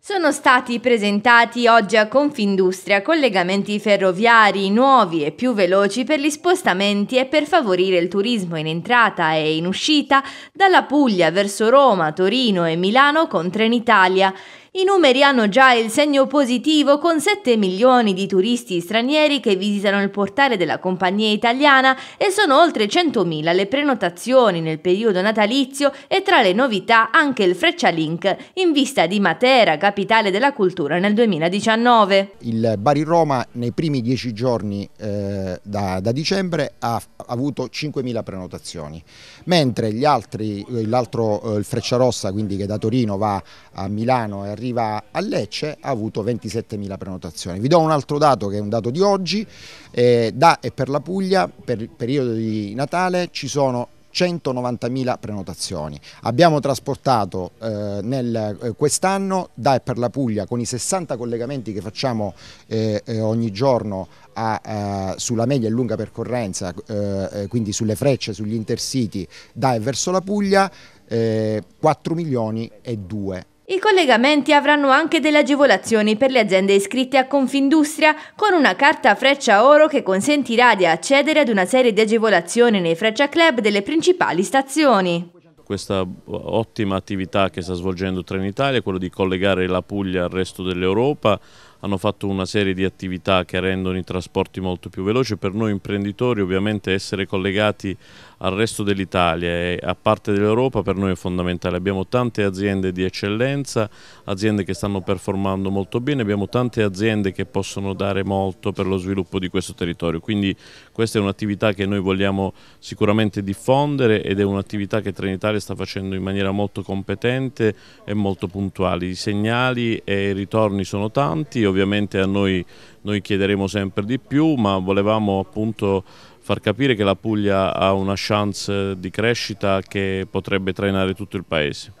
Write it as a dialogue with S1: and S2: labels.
S1: Sono stati presentati oggi a Confindustria collegamenti ferroviari nuovi e più veloci per gli spostamenti e per favorire il turismo in entrata e in uscita dalla Puglia verso Roma, Torino e Milano con Trenitalia. I numeri hanno già il segno positivo con 7 milioni di turisti stranieri che visitano il portale della compagnia italiana e sono oltre 100.000 le prenotazioni nel periodo natalizio e tra le novità anche il Freccialink in vista di Matera, capitale della cultura nel 2019.
S2: Il Bari Roma nei primi 10 giorni eh, da, da, dicembre ha, avuto 5.000 prenotazioni, mentre l'altro, eh, il Frecciarossa, quindi che da Torino va a Milano e arriva arriva a Lecce ha avuto 27.000 prenotazioni. Vi do un altro dato che è un dato di oggi, eh, da e per la Puglia per il periodo di Natale ci sono 190.000 prenotazioni. Abbiamo trasportato eh, nel, eh, quest'anno da e per la Puglia con i 60 collegamenti che facciamo eh, eh ogni giorno a, sulla media e lunga percorrenza, eh, quindi sulle frecce, sugli intercity da e verso la Puglia, 4 milioni e 2
S1: i collegamenti avranno anche delle agevolazioni per le aziende iscritte a Confindustria con una carta freccia oro che consentirà di accedere ad una serie di agevolazioni nei freccia club delle principali stazioni
S3: questa ottima attività che sta svolgendo Trenitalia, quello di collegare la Puglia al resto dell'Europa, hanno fatto una serie di attività che rendono i trasporti molto più veloci, per noi imprenditori ovviamente essere collegati al resto dell'Italia e a parte dell'Europa per noi è fondamentale. Abbiamo tante aziende di eccellenza, aziende che stanno performando molto bene, abbiamo tante aziende che possono dare molto per lo sviluppo di questo territorio, quindi questa è un'attività che noi vogliamo sicuramente diffondere ed è un'attività che Trenitalia sta facendo in maniera molto competente e molto puntuale. I segnali e i ritorni sono tanti, ovviamente a noi noi chiederemo sempre di più, ma volevamo appunto far capire che la Puglia ha una chance di crescita che potrebbe trainare tutto il Paese.